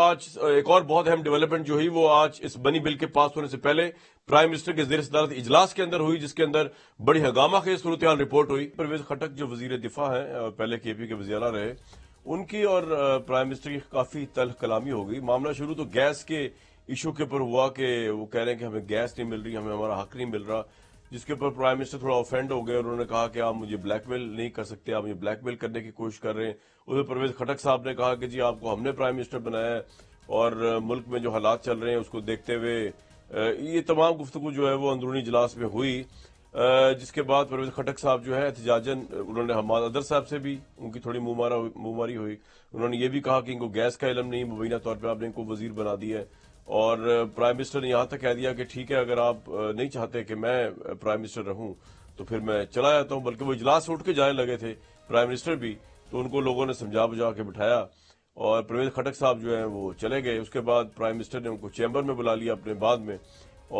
आज एक और बहुत अहम डेवलपमेंट जो हुई वो आज इस बनी बिल के पास होने से पहले प्राइम मिनिस्टर के जेर सदारत इजलास के अंदर हुई जिसके अंदर बड़ी हंगामा के सूरत रिपोर्ट हुई परवेज खटक जो वजीर दिफा है और पहले के पी के वजीरा रहे उनकी और प्राइम मिनिस्टर की काफी तलख कलामी हो गई मामला शुरू तो गैस के इशू के ऊपर हुआ कि वो कह रहे हैं कि हमें गैस नहीं मिल रही हमें हमारा हक नहीं मिल रहा जिसके ऊपर प्राइम मिनिस्टर थोड़ा ऑफेंड हो गए और उन्होंने कहा कि आप मुझे ब्लैकमेल नहीं कर सकते आप मुझे ब्लैकमेल करने की कोशिश कर रहे हैं उधर परवेज खटक साहब ने कहा कि जी आपको हमने प्राइम मिनिस्टर बनाया है और मुल्क में जो हालात चल रहे हैं उसको देखते हुए ये तमाम गुफ्तु जो है वो अंदरूनी इजलास में हुई जिसके बाद परवेज खटक साहब जो है एहतजाजन उन्होंने हमाद अदर साहब से भी उनकी थोड़ी मुंह मारा मारी हुई उन्होंने ये भी कहा कि इनको गैस का इलम नहीं मुबैना तौर पर आपने इनको वजीर बना दिया है और प्राइम मिनिस्टर ने यहां तक कह दिया कि ठीक है अगर आप नहीं चाहते कि मैं प्राइम मिनिस्टर रहूं तो फिर मैं चला जाता हूं बल्कि वो इजलास उठ के जाने लगे थे प्राइम मिनिस्टर भी तो उनको लोगों ने समझा बुझा के बिठाया और प्रवेद खटक साहब जो है वो चले गए उसके बाद प्राइम मिनिस्टर ने उनको चैम्बर में बुला लिया अपने बाद में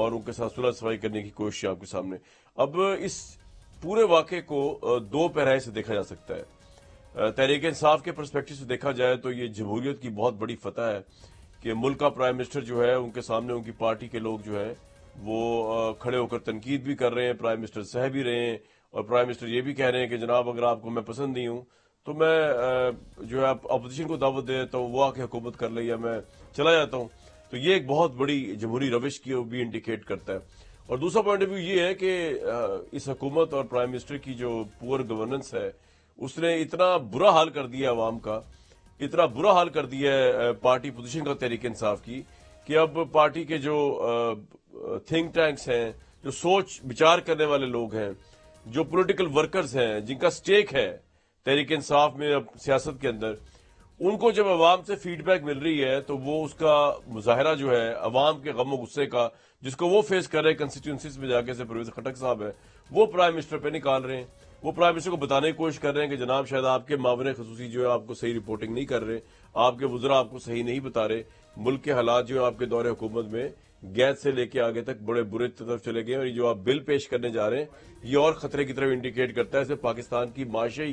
और उनके साथ सुलह सफाई करने की कोशिश आपके सामने अब इस पूरे वाक्य को दो पैराए से देखा जा सकता है तहरीक इंसाफ के परस्पेक्टिव से देखा जाए तो ये जमहूरियत की बहुत बड़ी फतह है कि मुल्क का प्राइम मिनिस्टर जो है उनके सामने उनकी पार्टी के लोग जो है वो खड़े होकर तनकीद भी कर रहे हैं प्राइम मिनिस्टर सह भी रहे हैं और प्राइम मिनिस्टर ये भी कह रहे हैं कि जनाब अगर आपको मैं पसंद नहीं हूं तो मैं जो है अपोजिशन को दावत दे देता तो हूँ वो आके हुकूमत कर ले या मैं चला जाता हूँ तो ये एक बहुत बड़ी जमहूरी रविश की भी इंडिकेट करता है और दूसरा पॉइंट ऑफ व्यू ये है कि इस हकूमत और प्राइम मिनिस्टर की जो पुअर गवर्नेंस है उसने इतना बुरा हाल कर दिया आवाम का इतना बुरा हाल कर दिया है पार्टी पोजिशन का तहरीक इंसाफ की कि अब पार्टी के जो थिंक टैंक्स हैं जो सोच विचार करने वाले लोग हैं जो पॉलिटिकल वर्कर्स हैं जिनका स्टेक है तहरीक इंसाफ में अब सियासत के अंदर उनको जब अवाम से फीडबैक मिल रही है तो वो उसका मुजाहरा जो है अवाम के गम गुस्से का जिसको वो फेस कर रहे हैं कंस्टिट्यूंसी में जाके से परवेज खटक साहब है वो प्राइम मिनिस्टर पे निकाल रहे हैं वो प्राइम मिनिस्टर को बताने की कोशिश कर रहे हैं कि जनाब शायद आपके मावन खसूसी जो है आपको सही रिपोर्टिंग नहीं कर रहे आपके वजरा आपको सही नहीं बता रहे मुल्क के हालात जो है आपके दौरे हुकूमत में गैस से लेके आगे तक बड़े बुरे तरफ चले गए और ये जो आप बिल पेश करने जा रहे हैं ये और खतरे की तरफ इंडिकेट करता है इसे पाकिस्तान की माशाई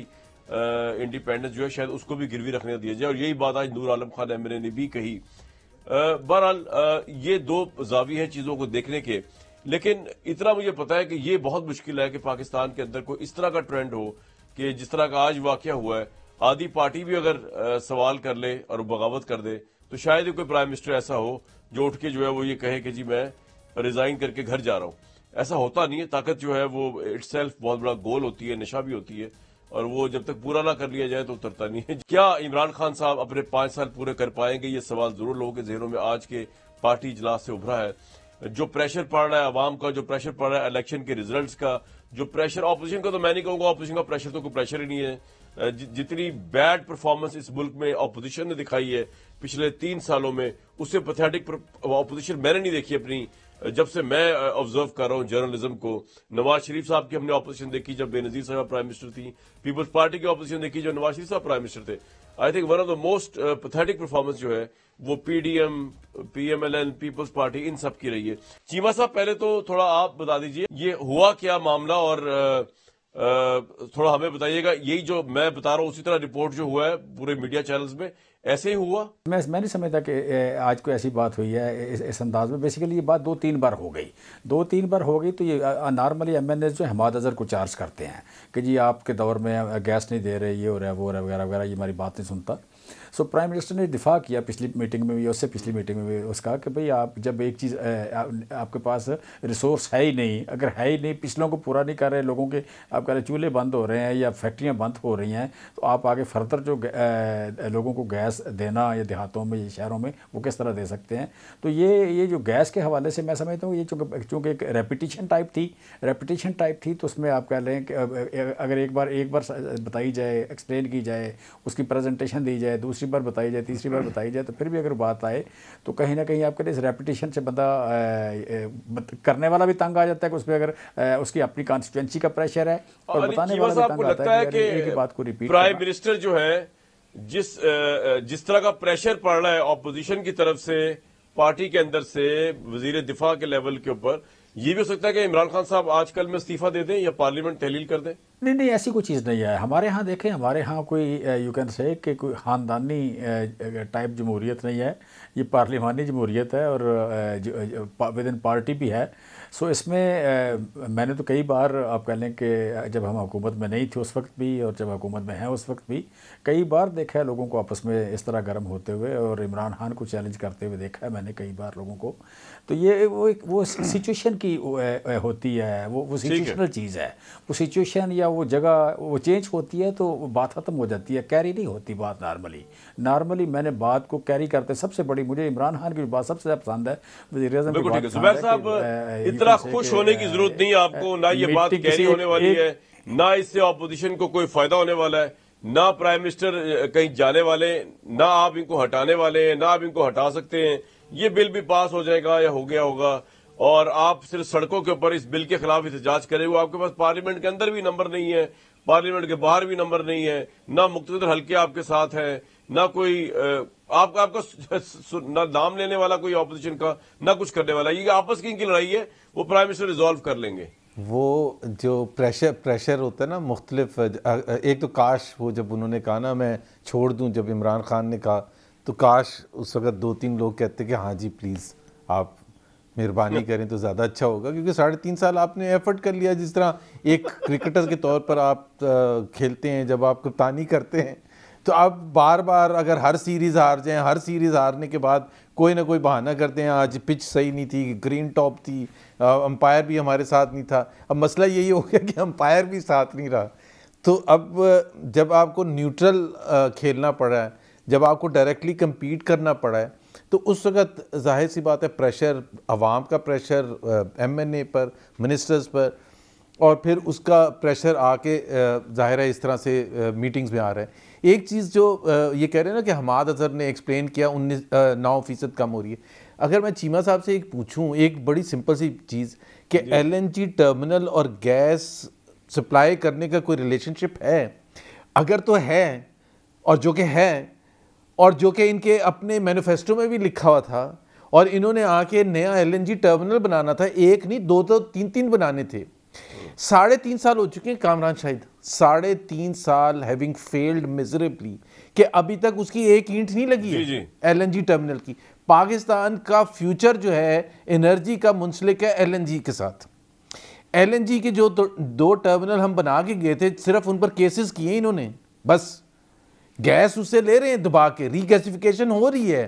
इंडिपेंडेंस जो है शायद उसको भी गिरवी रखने दिया जाए और यही बात आज नूर आलम खान अहमद ने भी कही बहरहाल ये दो जावी है चीजों को देखने के लेकिन इतना मुझे पता है कि ये बहुत मुश्किल है कि पाकिस्तान के अंदर कोई इस तरह का ट्रेंड हो कि जिस तरह का आज वाक्य हुआ है आधी पार्टी भी अगर आ, सवाल कर ले और बगावत कर दे तो शायद ही कोई प्राइम मिनिस्टर ऐसा हो जो उठ के जो है वो ये कहे कि जी मैं रिजाइन करके घर जा रहा हूं ऐसा होता नहीं है ताकत जो है वो इट बहुत बड़ा गोल होती है नशा भी होती है और वो जब तक पूरा ना कर लिया जाए तो उतरता नहीं है क्या इमरान खान साहब अपने पांच साल पूरे कर पाएंगे ये सवाल जरूर लोगों के जहनों में आज के पार्टी इजलास से उभरा है जो प्रेशर पड़ रहा है अवाम का जो प्रेशर पड़ रहा है इलेक्शन के रिजल्ट्स का जो प्रेशर ऑपोजिशन का तो मैं नहीं कहूंगा ऑपोजिशन का प्रेशर तो कोई प्रेशर ही नहीं है जितनी बैड परफॉर्मेंस इस मुल्क में ऑपोजिशन ने दिखाई है पिछले तीन सालों में उससे पथेटिक ऑपोजिशन मैंने नहीं देखी अपनी जब से मैं ऑब्जर्व कर रहा हूं जर्नलिज्म को नवाज शरीफ साहब की हमने ऑपोजिशन देखी जब बेनजीर साहब प्राइम मिनिस्टर थी पीपल्स पार्टी की ऑपोजिशन देखी जब नवाज शरीफ साहब प्राइम मिनिस्टर थे I think one of the most pathetic performance जो है वो पीडीएम पीएमएलएन पीपल्स पार्टी इन सब की रही है चीमा साहब पहले तो थोड़ा आप बता दीजिए ये हुआ क्या मामला और थोड़ा हमें बताइएगा यही जो मैं बता रहा हूं उसी तरह रिपोर्ट जो हुआ है पूरे मीडिया चैनल्स में ऐसे ही हुआ मैं मैं नहीं समझता कि आज कोई ऐसी बात हुई है इस, इस अंदाज में बेसिकली ये बात दो तीन बार हो गई दो तीन बार हो गई तो ये नॉर्मली एम एन जो हमाद अजहर को चार्ज करते हैं कि जी आपके दौर में गैस नहीं दे रहे ये हो रहा है वो हो रहा है वगैरह वगैरह ये हमारी बात नहीं सुनता सो प्राइम मिनिस्टर ने दिफा किया पिछली मीटिंग में भी उससे पिछली मीटिंग में भी उसका कि भाई आप जब एक चीज़ आपके पास रिसोर्स है ही नहीं अगर है ही नहीं पिछलों को पूरा नहीं कर रहे लोगों के आप कह रहे चूल्हे बंद हो रहे हैं या फैक्ट्रियाँ बंद हो रही हैं तो आप आगे फर्दर जो लोगों को गैस देना या देहातों में या शहरों में वो किस तरह दे सकते हैं तो ये ये जो गैस के हवाले से मैं समझता हूँ ये चूँकि एक रेपिटिशन टाइप थी रेपिटेशन टाइप थी तो उसमें आप कह लें कि अगर एक बार एक बार बताई जाए एक्सप्लेन की जाए उसकी प्रेजेंटेशन दी जाए दूसरी बार बताई जाए तीसरी बार बताई जाए तो फिर भी अगर बात आए तो कहीं ना कहीं आपके लिए इस रेपटेशन से बंदा करने वाला भी तंग आ जाता है कि उस पर अगर उसकी अपनी कॉन्स्टिट्यूंसी का प्रेशर है और बताने वाला भी तंग आता है कि बात को रिपीट प्राइम मिनिस्टर जो है जिस जिस तरह का प्रेशर पड़ रहा है ऑपोजिशन की तरफ से पार्टी के अंदर से वजीर दिफा के लेवल के ऊपर ये भी हो सकता है कि इमरान खान साहब आजकल में इस्तीफा दे दें या पार्लियामेंट तहलील कर दें नहीं नहीं ऐसी कोई चीज़ नहीं है हमारे यहाँ देखें हमारे यहाँ कोई यू कैन से कि कोई ख़ानदानी टाइप जमहूरीत नहीं है ये पार्लिमानी जमहूरीत है और विद इन पार्टी भी है सो इसमें मैंने तो कई बार आप कह लें कि जब हम हुकूमत में नहीं थे उस वक्त भी और जब हुकूमत में हैं उस वक्त भी कई बार देखा है लोगों को आपस में इस तरह गर्म होते हुए और इमरान खान को चैलेंज करते हुए देखा है मैंने कई बार लोगों को तो ये वो एक वो सिचुएशन की होती है वो वो सिचुएशनल चीज़ है वो सिचुएशन या वो जगह वो चेंज होती है तो वो बात ख़त्म हो जाती है कैरी नहीं होती बात नॉर्मली नॉर्मली मैंने बात को कैरी करते सबसे बड़ी मुझे इमरान खान की बात सबसे ज़्यादा पसंद है वजी अजम साहब इतना खुश होने की जरूरत नहीं है आपको ना ये बात कैरी होने वाली है ना इससे अपोजिशन को कोई फायदा होने वाला है ना प्राइम मिनिस्टर कहीं जाने वाले ना आप इनको हटाने वाले हैं ना आप इनको हटा सकते हैं ये बिल भी पास हो जाएगा या हो गया होगा और आप सिर्फ सड़कों के ऊपर इस बिल के खिलाफ एहतजाज करें वो आपके पास पार्लियामेंट के अंदर भी नंबर नहीं है पार्लियामेंट के बाहर भी नंबर नहीं है ना मुख्तर हल्के आपके साथ हैं ना कोई आपका आपका ना नाम लेने वाला कोई ऑपोजिशन का ना कुछ करने वाला ये आपस की इनकी लड़ाई है वो प्राइम मिनिस्टर रिजॉल्व कर लेंगे वो जो प्रेशर प्रेशर होता है ना मुख्तलिफ एक तो काश वो जब उन्होंने कहा ना मैं छोड़ दूँ जब इमरान खान ने कहा तो काश उस वक्त दो तीन लोग कहते कि हाँ जी प्लीज़ आप मेहरबानी करें तो ज़्यादा अच्छा होगा क्योंकि साढ़े तीन साल आपने एफर्ट कर लिया जिस तरह एक क्रिकेटर के तौर पर आप खेलते हैं जब आप कप्तानी करते हैं तो आप बार बार अगर हर सीरीज़ हार जाएं हर सीरीज़ हारने के बाद कोई ना कोई बहाना करते हैं आज पिच सही नहीं थी ग्रीन टॉप थी अंपायर भी हमारे साथ नहीं था अब मसला यही हो गया कि अंपायर भी साथ नहीं रहा तो अब जब आपको न्यूट्रल खेलना पड़ा है जब आपको डायरेक्टली कम्पीट करना पड़ा है तो उस वक़्त जाहिर सी बात है प्रेशर आवाम का प्रेशर एम एन ए पर मिनिस्टर्स पर और फिर उसका प्रेशर आके ज़ाहिर है इस तरह से मीटिंग्स में आ रहा है एक चीज़ जो ये कह रहे हैं ना कि हमाद अजहर ने एक्सप्लेन किया उन्नीस नौ फ़ीसद कम हो रही है अगर मैं चीमा साहब से एक पूछूं एक बड़ी सिंपल सी चीज़ कि एलएनजी टर्मिनल और गैस सप्लाई करने का कोई रिलेशनशिप है अगर तो है और जो कि है और जो कि इनके अपने मैनिफेस्टो में भी लिखा हुआ था और इन्होंने आके नया एलएनजी टर्मिनल बनाना था एक नहीं दो तो तीन तीन बनाने थे साढ़े तीन साल हो चुके हैं कामरान शाहिद साढ़े तीन साल हैविंग फेल्ड मिजरेबली कि अभी तक उसकी एक ईंट नहीं लगी जी है एलएनजी टर्मिनल की पाकिस्तान का फ्यूचर जो है एनर्जी का मुंसलिक है एलएनजी के साथ एलएनजी के जो दो, दो टर्मिनल हम बना के गए थे सिर्फ उन पर केसेस किए इन्होंने बस गैस उसे ले रहे हैं दबा के रीगैसिफिकेशन हो रही है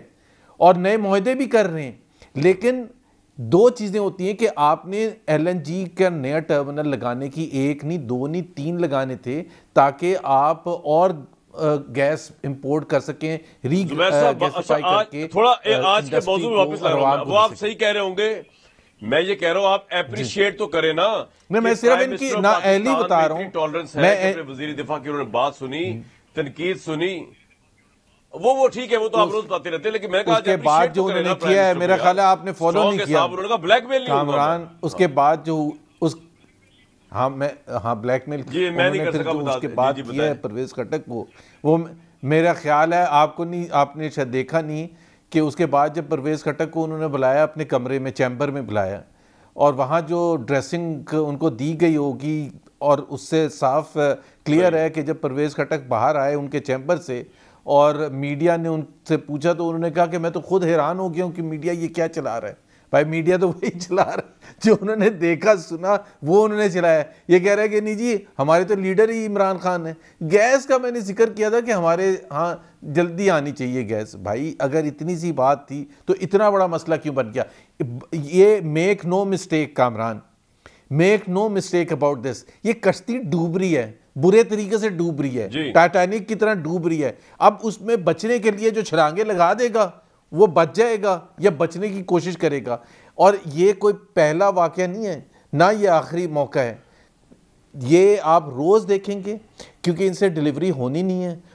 और नए माहे भी कर रहे हैं लेकिन दो चीज़ें होती हैं कि आपने एलएनजी का नया टर्मिनल लगाने की एक नहीं दो नहीं तीन लगाने थे ताकि आप और गैस इंपोर्ट कर सकें री तो अच्छा, करके थोड़ा ए, आज के वापस वो आप सही कह रहे होंगे मैं ये कह रहा हूँ आप अप्रिशिएट तो करें ना मैं सिर्फ इनकी ना एहली e बता रहा हूँ टॉलरेंस है वजीर दिफा की उन्होंने बात सुनी हम्म। तनकीद सुनी वो वो ठीक है वो तो आप रोज पाते रहते लेकिन मैं उसके बाद जो तो उन्होंने किया है मेरा ख्याल है आपने फॉलो नहीं किया ब्लैकमेल कामरान उसके बाद जो उस हाँ मैं हाँ ब्लैकमेल उसके बाद किया है परवेज कटक वो वो मेरा ख्याल है आपको नहीं आपने शायद देखा नहीं कि उसके बाद जब परवेज़ खटक को उन्होंने बुलाया अपने कमरे में चैम्बर में बुलाया और वहाँ जो ड्रेसिंग उनको दी गई होगी और उससे साफ क्लियर है कि जब परवेज़ खटक बाहर आए उनके चैम्बर से और मीडिया ने उनसे पूछा तो उन्होंने कहा कि मैं तो खुद हैरान हो गया हूँ कि मीडिया ये क्या चला रहा है भाई मीडिया तो वही चला रहा है जो उन्होंने देखा सुना वो उन्होंने चलाया ये कह रहा है कि नहीं जी हमारे तो लीडर ही इमरान खान है गैस का मैंने जिक्र किया था कि हमारे हाँ जल्दी आनी चाहिए गैस भाई अगर इतनी सी बात थी तो इतना बड़ा मसला क्यों बन गया ये make no mistake Kamran make no mistake about this ये कश्ती डूब रही है बुरे तरीके से डूब रही है टाइटैनिक की तरह डूब रही है अब उसमें बचने के लिए जो छलांगे लगा देगा वो बच जाएगा या बचने की कोशिश करेगा और ये कोई पहला वाक़ नहीं है ना ये आखिरी मौका है ये आप रोज़ देखेंगे क्योंकि इनसे डिलीवरी होनी नहीं है